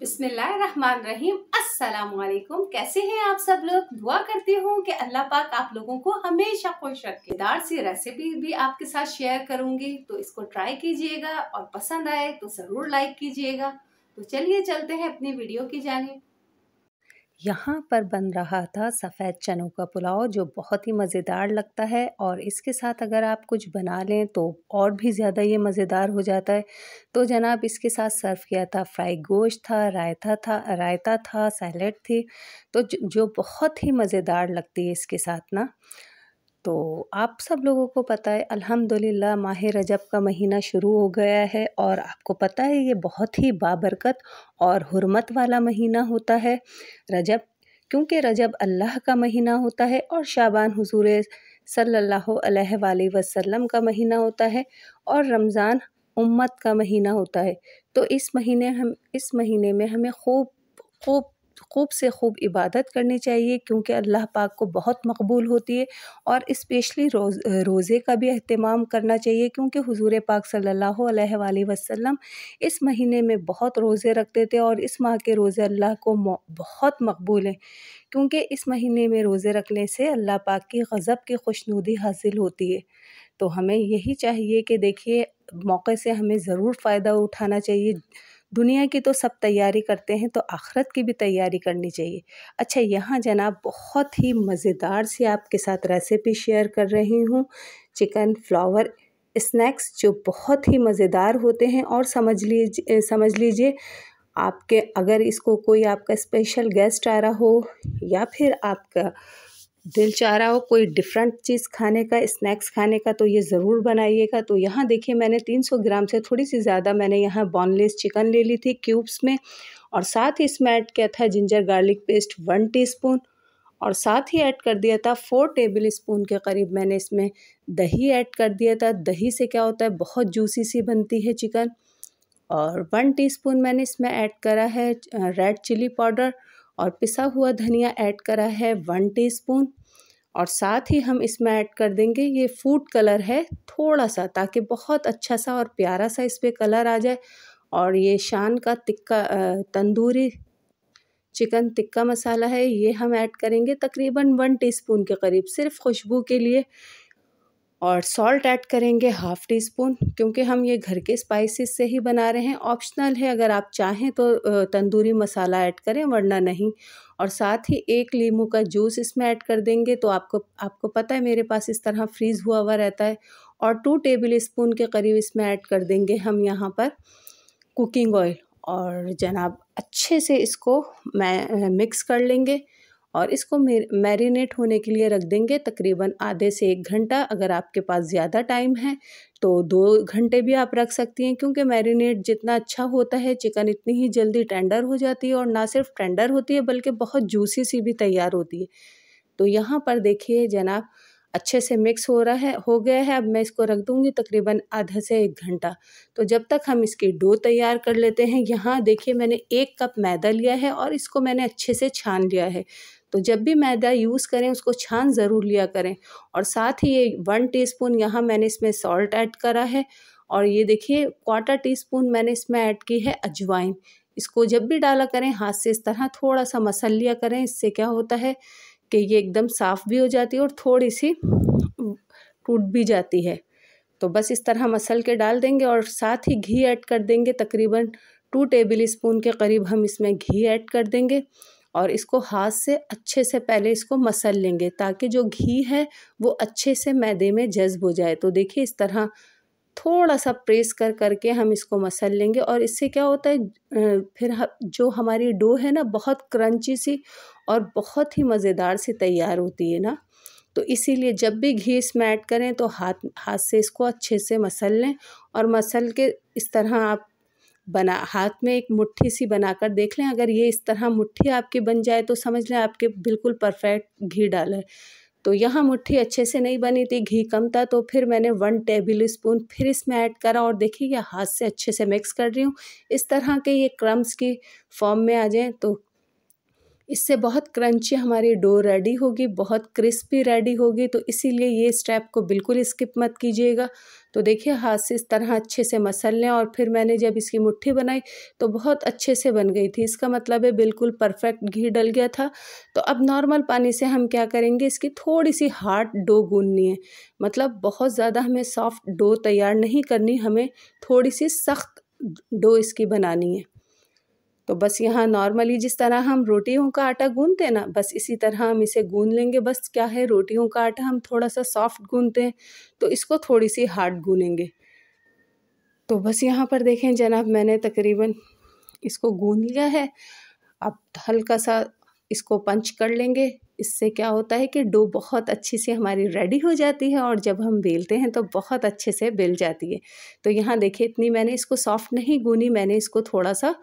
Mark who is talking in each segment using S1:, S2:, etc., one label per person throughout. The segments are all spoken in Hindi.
S1: बिस्मिल्लाहमान रहीम अस्सलाम कैसे हैं आप सब लोग दुआ करती हूँ कि अल्लाह पाक आप लोगों को हमेशा खुश रखे दार सी रेसिपी भी आपके साथ शेयर करूँगी तो इसको ट्राई कीजिएगा और पसंद आए तो ज़रूर लाइक कीजिएगा तो चलिए चलते हैं अपनी वीडियो की जानब यहाँ पर बन रहा था सफ़ेद चनों का पुलाव जो बहुत ही मज़ेदार लगता है और इसके साथ अगर आप कुछ बना लें तो और भी ज़्यादा ये मज़ेदार हो जाता है तो जनाब इसके साथ सर्व किया था फ्राई गोश्त था रायता था रायता था सैलेड थी तो जो बहुत ही मज़ेदार लगती है इसके साथ ना तो आप सब लोगों को पता है अल्हम्दुलिल्लाह माह रजब का महीना शुरू हो गया है और आपको पता है ये बहुत ही बाबरकत और हरमत वाला महीना होता है रजब क्योंकि रजब अल्लाह का महीना होता है और शाबान हजूर सल्लल्लाहु अलैहि वसल्लम का महीना होता है और रमज़ान उम्मत का महीना होता है तो इस महीने हम इस महीने में हमें खूब खूब खूब से खूब इबादत करनी चाहिए क्योंकि अल्लाह पाक को बहुत मकबूल होती है और इस्पेशली रोज़ रोज़े का भी अहतमाम करना चाहिए क्योंकि हुजूर पाक सल्लल्लाहु अलैहि वसल्लम इस महीने में बहुत रोज़े रखते थे और इस माह के रोज़े अल्लाह को बहुत मकबूल हैं क्योंकि इस महीने में रोज़े रखने से अल्लाह पाक की गज़ब की खुशनुदी हासिल होती है तो हमें यही चाहिए कि देखिए मौके से हमें ज़रूर फ़ायदा उठाना चाहिए दुनिया की तो सब तैयारी करते हैं तो आखरत की भी तैयारी करनी चाहिए अच्छा यहाँ जनाब बहुत ही मज़ेदार सी आपके साथ रेसिपी शेयर कर रही हूँ चिकन फ्लावर स्नैक्स जो बहुत ही मज़ेदार होते हैं और समझ लीजिए समझ लीजिए आपके अगर इसको कोई आपका स्पेशल गेस्ट आ रहा हो या फिर आपका दिल चाह रहा हो कोई डिफरेंट चीज़ खाने का स्नैक्स खाने का तो ये ज़रूर बनाइएगा तो यहाँ देखिए मैंने 300 ग्राम से थोड़ी सी ज़्यादा मैंने यहाँ बॉनलेस चिकन ले ली थी क्यूब्स में और साथ ही इसमें ऐड किया था ginger garlic paste one teaspoon और साथ ही ऐड कर दिया था फोर टेबल स्पून के करीब मैंने इसमें दही ऐड कर दिया था दही से क्या होता है बहुत जूसी सी बनती है चिकन और वन टी मैंने इसमें ऐड करा है रेड चिली पाउडर और पिसा हुआ धनिया ऐड करा है वन टीस्पून और साथ ही हम इसमें ऐड कर देंगे ये फूड कलर है थोड़ा सा ताकि बहुत अच्छा सा और प्यारा सा इस पर कलर आ जाए और ये शान का तिक्का तंदूरी चिकन टिक्का मसाला है ये हम ऐड करेंगे तकरीबन वन टीस्पून के करीब सिर्फ खुशबू के लिए और सॉल्ट ऐड करेंगे हाफ़ टी स्पून क्योंकि हम ये घर के स्पाइसेस से ही बना रहे हैं ऑप्शनल है अगर आप चाहें तो तंदूरी मसाला ऐड करें वरना नहीं और साथ ही एक लीम का जूस इसमें ऐड कर देंगे तो आपको आपको पता है मेरे पास इस तरह फ्रीज़ हुआ हुआ रहता है और टू टेबल स्पून के करीब इसमें ऐड कर देंगे हम यहाँ पर कुकिंग ऑयल और जनाब अच्छे से इसको मैं मिक्स कर लेंगे और इसको मैरिनेट होने के लिए रख देंगे तकरीबन आधे से एक घंटा अगर आपके पास ज़्यादा टाइम है तो दो घंटे भी आप रख सकती हैं क्योंकि मैरिनेट जितना अच्छा होता है चिकन इतनी ही जल्दी टेंडर हो जाती है और ना सिर्फ टेंडर होती है बल्कि बहुत जूसी सी भी तैयार होती है तो यहाँ पर देखिए जनाब अच्छे से मिक्स हो रहा है हो गया है अब मैं इसको रख दूंगी तकरीबन आधा से एक घंटा तो जब तक हम इसकी डो तैयार कर लेते हैं यहाँ देखिए मैंने एक कप मैदा लिया है और इसको मैंने अच्छे से छान लिया है तो जब भी मैदा यूज़ करें उसको छान ज़रूर लिया करें और साथ ही ये वन टीस्पून यहाँ मैंने इसमें सॉल्ट ऐड करा है और ये देखिए क्वार्टर टी स्पून मैंने इसमें ऐड की है अजवाइन इसको जब भी डाला करें हाथ से इस तरह थोड़ा सा मसल लिया करें इससे क्या होता है कि ये एकदम साफ़ भी हो जाती है और थोड़ी सी टूट भी जाती है तो बस इस तरह मसल के डाल देंगे और साथ ही घी ऐड कर देंगे तकरीबन टू टेबल स्पून के करीब हम इसमें घी ऐड कर देंगे और इसको हाथ से अच्छे से पहले इसको मसल लेंगे ताकि जो घी है वो अच्छे से मैदे में जज्ब हो जाए तो देखिए इस तरह थोड़ा सा प्रेस कर करके हम इसको मसल लेंगे और इससे क्या होता है फिर जो हमारी डो है ना बहुत क्रंची सी और बहुत ही मज़ेदार सी तैयार होती है ना तो इसीलिए जब भी घी इसमें ऐड करें तो हाथ हाथ से इसको अच्छे से मसल लें और मसल के इस तरह आप बना हाथ में एक मुट्ठी सी बनाकर देख लें अगर ये इस तरह मुट्ठी आपकी बन जाए तो समझ लें आपके बिल्कुल परफेक्ट घी डाला है तो यहाँ मुट्ठी अच्छे से नहीं बनी थी घी कम था तो फिर मैंने वन टेबल स्पून फिर इसमें ऐड करा और देखिए ये हाथ से अच्छे से मिक्स कर रही हूँ इस तरह के ये क्रम्स की फॉर्म में आ जाएँ तो इससे बहुत क्रंची हमारी डो रेडी होगी बहुत क्रिस्पी रेडी होगी तो इसीलिए ये स्टेप को बिल्कुल स्किप मत कीजिएगा तो देखिए हाथ से इस तरह अच्छे से मसल लें और फिर मैंने जब इसकी मुट्ठी बनाई तो बहुत अच्छे से बन गई थी इसका मतलब है बिल्कुल परफेक्ट घी डल गया था तो अब नॉर्मल पानी से हम क्या करेंगे इसकी थोड़ी सी हार्ड डो गूंदनी है मतलब बहुत ज़्यादा हमें सॉफ्ट डो तैयार नहीं करनी हमें थोड़ी सी सख्त डो इसकी बनानी है तो बस यहाँ नॉर्मली जिस तरह हम रोटियों का आटा गूंदते हैं ना बस इसी तरह हम इसे गूंद लेंगे बस क्या है रोटियों का आटा हम थोड़ा सा सॉफ्ट गूंदते हैं तो इसको थोड़ी सी हार्ड गूनेंगे तो बस यहाँ पर देखें जनाब मैंने तकरीबन इसको गूंद लिया है अब हल्का सा इसको पंच कर लेंगे इससे क्या होता है कि डो बहुत अच्छी से हमारी रेडी हो जाती है और जब हम बेलते हैं तो बहुत अच्छे से बेल जाती है तो यहाँ देखिए इतनी मैंने इसको सॉफ्ट नहीं गूनी मैंने इसको थोड़ा सा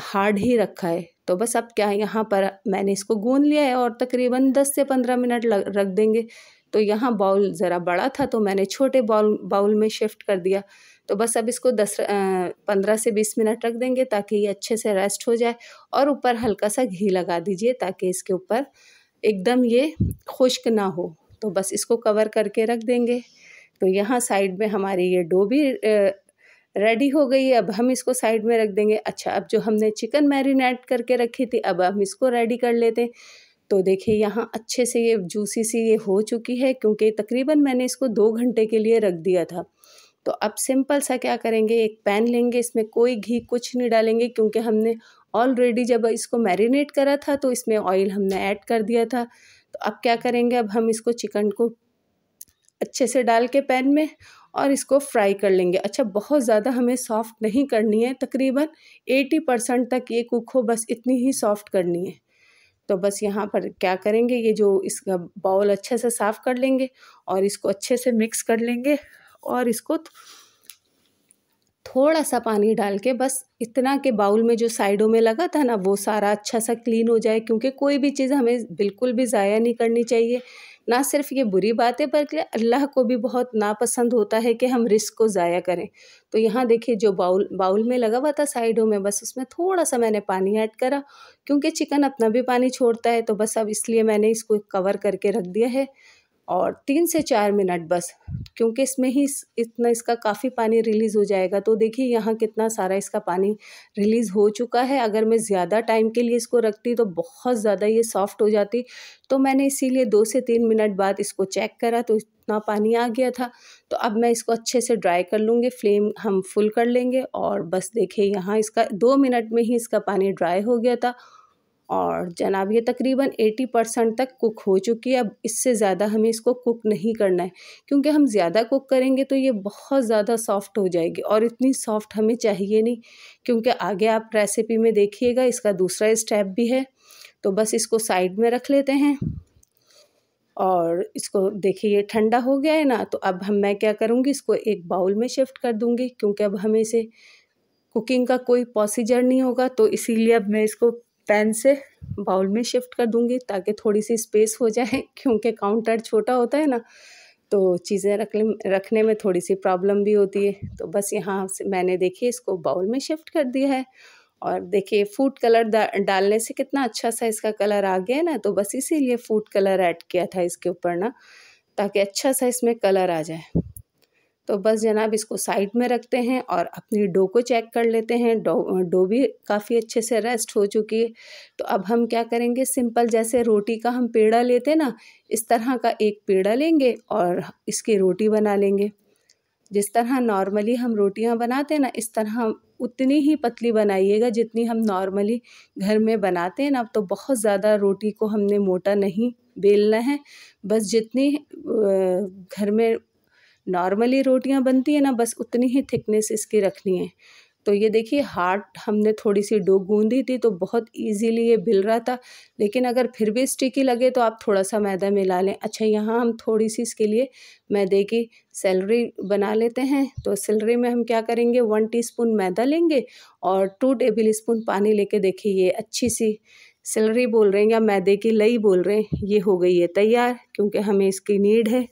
S1: हार्ड ही रखा है तो बस अब क्या है यहाँ पर मैंने इसको गूंद लिया है और तकरीबन दस से पंद्रह मिनट लग रख देंगे तो यहाँ बाउल ज़रा बड़ा था तो मैंने छोटे बाउल बाउल में शिफ्ट कर दिया तो बस अब इसको दस पंद्रह से बीस मिनट रख देंगे ताकि ये अच्छे से रेस्ट हो जाए और ऊपर हल्का सा घी लगा दीजिए ताकि इसके ऊपर एकदम ये खुश्क ना हो तो बस इसको कवर करके रख देंगे तो यहाँ साइड में हमारी ये डो भी रेडी हो गई अब हम इसको साइड में रख देंगे अच्छा अब जो हमने चिकन मैरिनेट करके रखी थी अब हम इसको रेडी कर लेते तो देखिए यहाँ अच्छे से ये जूसी सी ये हो चुकी है क्योंकि तकरीबन मैंने इसको दो घंटे के लिए रख दिया था तो अब सिंपल सा क्या करेंगे एक पैन लेंगे इसमें कोई घी कुछ नहीं डालेंगे क्योंकि हमने ऑलरेडी जब इसको मैरिनेट करा था तो इसमें ऑयल हमने ऐड कर दिया था तो अब क्या करेंगे अब हम इसको चिकन को अच्छे से डाल के पैन में और इसको फ्राई कर लेंगे अच्छा बहुत ज़्यादा हमें सॉफ्ट नहीं करनी है तकरीबन एटी परसेंट तक ये कुक हो बस इतनी ही सॉफ्ट करनी है तो बस यहाँ पर क्या करेंगे ये जो इसका बाउल अच्छे से साफ़ कर लेंगे और इसको अच्छे से मिक्स कर लेंगे और इसको थोड़ा सा पानी डाल के बस इतना के बाउल में जो साइडों में लगा था ना वो सारा अच्छा सा क्लीन हो जाए क्योंकि कोई भी चीज़ हमें बिल्कुल भी ज़ाया नहीं करनी चाहिए ना सिर्फ ये बुरी बात है बल्कि अल्लाह को भी बहुत नापसंद होता है कि हम रिस्क को ज़ाया करें तो यहाँ देखिए जो बाउल बाउल में लगा हुआ था साइडों में बस उसमें थोड़ा सा मैंने पानी ऐड करा क्योंकि चिकन अपना भी पानी छोड़ता है तो बस अब इसलिए मैंने इसको कवर करके रख दिया है और तीन से चार मिनट बस क्योंकि इसमें ही इतना इसका काफ़ी पानी रिलीज़ हो जाएगा तो देखिए यहाँ कितना सारा इसका पानी रिलीज़ हो चुका है अगर मैं ज़्यादा टाइम के लिए इसको रखती तो बहुत ज़्यादा ये सॉफ़्ट हो जाती तो मैंने इसीलिए दो से तीन मिनट बाद इसको चेक करा तो इतना पानी आ गया था तो अब मैं इसको अच्छे से ड्राई कर लूँगी फ्लेम हम फुल कर लेंगे और बस देखिए यहाँ इसका दो मिनट में ही इसका पानी ड्राई हो गया था और जनाब ये तकरीबन एटी परसेंट तक कुक हो चुकी है अब इससे ज़्यादा हमें इसको कुक नहीं करना है क्योंकि हम ज़्यादा कुक करेंगे तो ये बहुत ज़्यादा सॉफ्ट हो जाएगी और इतनी सॉफ्ट हमें चाहिए नहीं क्योंकि आगे आप रेसिपी में देखिएगा इसका दूसरा स्टेप भी है तो बस इसको साइड में रख लेते हैं और इसको देखिए ये ठंडा हो गया है ना तो अब हम मैं क्या करूँगी इसको एक बाउल में शिफ्ट कर दूँगी क्योंकि अब हमें इसे कुकिंग का कोई प्रोसीजर नहीं होगा तो इसीलिए अब मैं इसको पैन से बाउल में शिफ्ट कर दूंगी ताकि थोड़ी सी स्पेस हो जाए क्योंकि काउंटर छोटा होता है ना तो चीज़ें रख रखने में थोड़ी सी प्रॉब्लम भी होती है तो बस यहाँ से मैंने देखिए इसको बाउल में शिफ्ट कर दिया है और देखिए फूड कलर डालने से कितना अच्छा सा इसका कलर आ गया ना तो बस इसीलिए फूड कलर ऐड किया था इसके ऊपर ना ताकि अच्छा सा इसमें कलर आ जाए तो बस जनाब इसको साइड में रखते हैं और अपनी डो को चेक कर लेते हैं डो डो भी काफ़ी अच्छे से रेस्ट हो चुकी है तो अब हम क्या करेंगे सिंपल जैसे रोटी का हम पेड़ा लेते ना इस तरह का एक पेड़ा लेंगे और इसकी रोटी बना लेंगे जिस तरह नॉर्मली हम रोटियां बनाते हैं ना इस तरह उतनी ही पतली बनाइएगा जितनी हम नॉर्मली घर में बनाते हैं ना तो बहुत ज़्यादा रोटी को हमने मोटा नहीं बेलना है बस जितनी घर में नॉर्मली रोटियां बनती हैं ना बस उतनी ही थिकनेस इसकी रखनी है तो ये देखिए हार्ट हमने थोड़ी सी डो गूंदी थी तो बहुत इजीली ये बिल रहा था लेकिन अगर फिर भी स्टिकी लगे तो आप थोड़ा सा मैदा मिला लें अच्छा यहाँ हम थोड़ी सी इसके लिए मैदे की सैलरी बना लेते हैं तो सैलरी में हम क्या करेंगे वन टीस्पून मैदा लेंगे और टू टेबल स्पून पानी लेके देखिए ये अच्छी सी सैलरी बोल रहे हैं या मैदे की लई बोल रहे हैं ये हो गई है तैयार क्योंकि हमें इसकी नीड है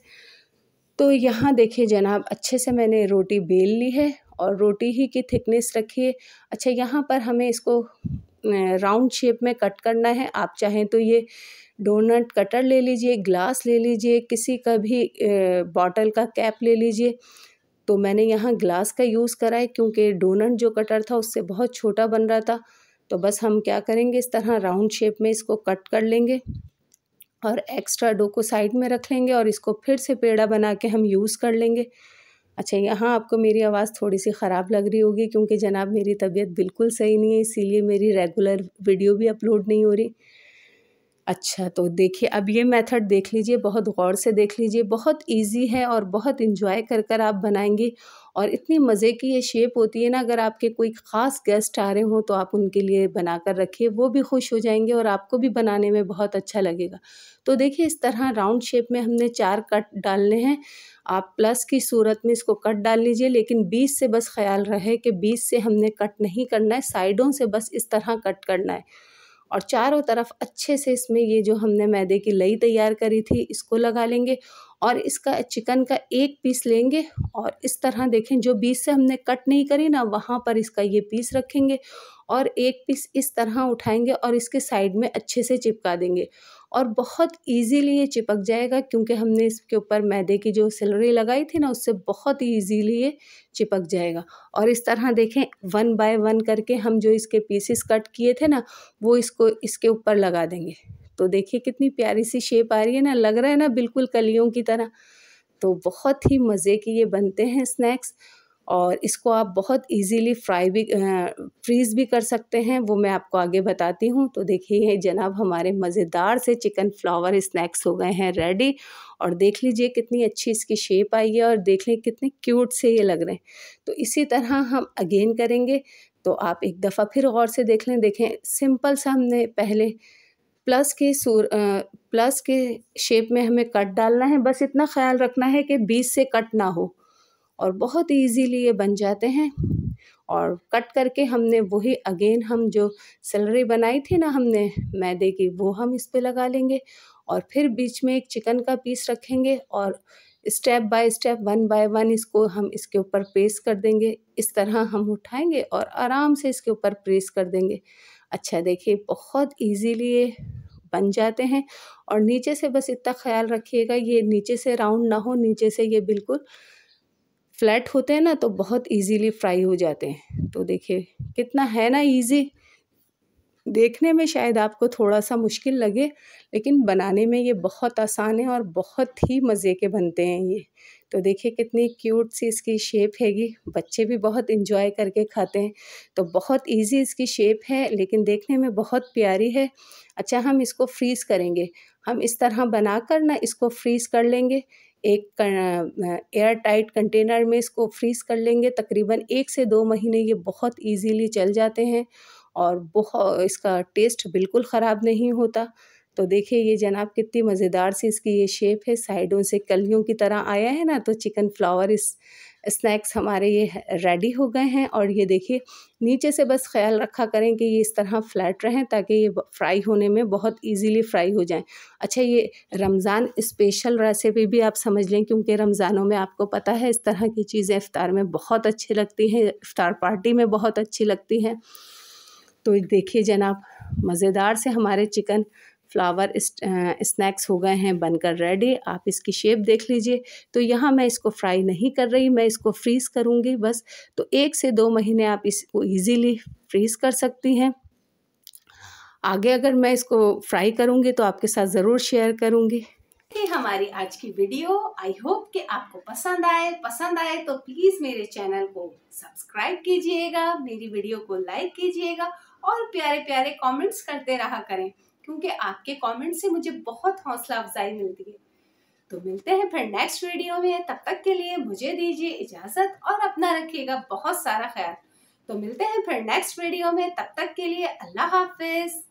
S1: तो यहाँ देखिए जनाब अच्छे से मैंने रोटी बेल ली है और रोटी ही की थिकनेस रखी है अच्छा यहाँ पर हमें इसको राउंड शेप में कट करना है आप चाहें तो ये डोनट कटर ले लीजिए ग्लास ले लीजिए किसी का भी बॉटल का कैप ले लीजिए तो मैंने यहाँ ग्लास का यूज़ करा है क्योंकि डोनट जो कटर था उससे बहुत छोटा बन रहा था तो बस हम क्या करेंगे इस तरह राउंड शेप में इसको कट कर लेंगे और एक्स्ट्रा डो को साइड में रख लेंगे और इसको फिर से पेड़ा बना के हम यूज़ कर लेंगे अच्छा यहाँ आपको मेरी आवाज़ थोड़ी सी ख़राब लग रही होगी क्योंकि जनाब मेरी तबीयत बिल्कुल सही नहीं है इसीलिए मेरी रेगुलर वीडियो भी अपलोड नहीं हो रही अच्छा तो देखिए अब ये मेथड देख लीजिए बहुत गौर से देख लीजिए बहुत इजी है और बहुत इन्जॉय कर कर आप बनाएंगे और इतनी मज़े की ये शेप होती है ना अगर आपके कोई ख़ास गेस्ट आ रहे हों तो आप उनके लिए बना कर रखिए वो भी खुश हो जाएंगे और आपको भी बनाने में बहुत अच्छा लगेगा तो देखिए इस तरह राउंड शेप में हमने चार कट डालने हैं आप प्लस की सूरत में इसको कट डाल लीजिए लेकिन बीस से बस ख्याल रहे कि बीस से हमने कट नहीं करना है साइडों से बस इस तरह कट करना है और चारों तरफ अच्छे से इसमें ये जो हमने मैदे की लई तैयार करी थी इसको लगा लेंगे और इसका चिकन का एक पीस लेंगे और इस तरह देखें जो बीस से हमने कट नहीं करी ना वहाँ पर इसका ये पीस रखेंगे और एक पीस इस तरह उठाएंगे और इसके साइड में अच्छे से चिपका देंगे और बहुत इजीली ये चिपक जाएगा क्योंकि हमने इसके ऊपर मैदे की जो सिलरी लगाई थी ना उससे बहुत इजीली ये चिपक जाएगा और इस तरह देखें वन बाय वन करके हम जो इसके पीसेस कट किए थे ना वो इसको इसके ऊपर लगा देंगे तो देखिए कितनी प्यारी सी शेप आ रही है ना लग रहा है ना बिल्कुल कलियों की तरह तो बहुत ही मज़े की ये बनते हैं स्नैक्स और इसको आप बहुत इजीली फ्राई भी फ्रीज़ भी कर सकते हैं वो मैं आपको आगे बताती हूँ तो देखिए जनाब हमारे मज़ेदार से चिकन फ्लावर स्नैक्स हो गए हैं रेडी और देख लीजिए कितनी अच्छी इसकी शेप आई है और देख लें कितने क्यूट से ये लग रहे हैं तो इसी तरह हम अगेन करेंगे तो आप एक दफ़ा फिर गौर से देख लें देखें सिंपल सा हमने पहले प्लस के सूर प्लस के शेप में हमें कट डालना है बस इतना ख्याल रखना है कि बीच से कट ना हो और बहुत इजीली ये बन जाते हैं और कट करके हमने वही अगेन हम जो सेलरी बनाई थी ना हमने मैदे की वो हम इस पर लगा लेंगे और फिर बीच में एक चिकन का पीस रखेंगे और step by step one by one इसको हम इसके ऊपर प्रेस कर देंगे इस तरह हम उठाएंगे और आराम से इसके ऊपर प्रेस कर देंगे अच्छा देखिए बहुत इजीली ये बन जाते हैं और नीचे से बस इतना ख्याल रखिएगा ये नीचे से राउंड ना हो नीचे से ये बिल्कुल फ्लैट होते हैं ना तो बहुत इजीली फ्राई हो जाते हैं तो देखिए कितना है ना इजी देखने में शायद आपको थोड़ा सा मुश्किल लगे लेकिन बनाने में ये बहुत आसान है और बहुत ही मज़े के बनते हैं ये तो देखिए कितनी क्यूट सी इसकी शेप हैगी बच्चे भी बहुत इंजॉय करके खाते हैं तो बहुत इजी इसकी शेप है लेकिन देखने में बहुत प्यारी है अच्छा हम इसको फ्रीज़ करेंगे हम इस तरह बनाकर ना इसको फ्रीज़ कर लेंगे एक एयर टाइट कंटेनर में इसको फ्रीज़ कर लेंगे तकरीबन एक से दो महीने ये बहुत इजीली चल जाते हैं और बहुत इसका टेस्ट बिल्कुल ख़राब नहीं होता तो देखिए ये जनाब कितनी मज़ेदार सी इसकी ये शेप है साइडों से कलियों की तरह आया है ना तो चिकन फ्लावर इस स्नैक्स हमारे ये रेडी हो गए हैं और ये देखिए नीचे से बस ख्याल रखा करें कि ये इस तरह फ्लैट रहें ताकि ये फ्राई होने में बहुत इजीली फ्राई हो जाएं अच्छा ये रमज़ान स्पेशल रेसिपी भी आप समझ लें क्योंकि रमज़ानों में आपको पता है इस तरह की चीज़ें इफ़ार में बहुत अच्छी लगती हैं इफ़ार पार्टी में बहुत अच्छी लगती हैं तो देखिए जनाब मज़ेदार से हमारे चिकन फ्लावर स्नैक्स हो गए हैं बनकर रेडी आप इसकी शेप देख लीजिए तो यहाँ मैं इसको फ्राई नहीं कर रही मैं इसको फ्रीज़ करूँगी बस तो एक से दो महीने आप इसको ईजीली फ्रीज़ कर सकती हैं आगे अगर मैं इसको फ्राई करूँगी तो आपके साथ ज़रूर शेयर करूँगी थी हमारी आज की वीडियो आई होप कि आपको पसंद आए पसंद आए तो प्लीज़ मेरे चैनल को सब्सक्राइब कीजिएगा मेरी वीडियो को लाइक कीजिएगा और प्यारे प्यारे कमेंट्स करते रहा करें क्योंकि आपके कमेंट से मुझे बहुत हौसला अफजाई मिलती है तो मिलते हैं फिर नेक्स्ट वीडियो में तब तक के लिए मुझे दीजिए इजाज़त और अपना रखिएगा बहुत सारा ख्याल तो मिलते हैं फिर नेक्स्ट वीडियो में तब तक के लिए अल्लाह हाफिज़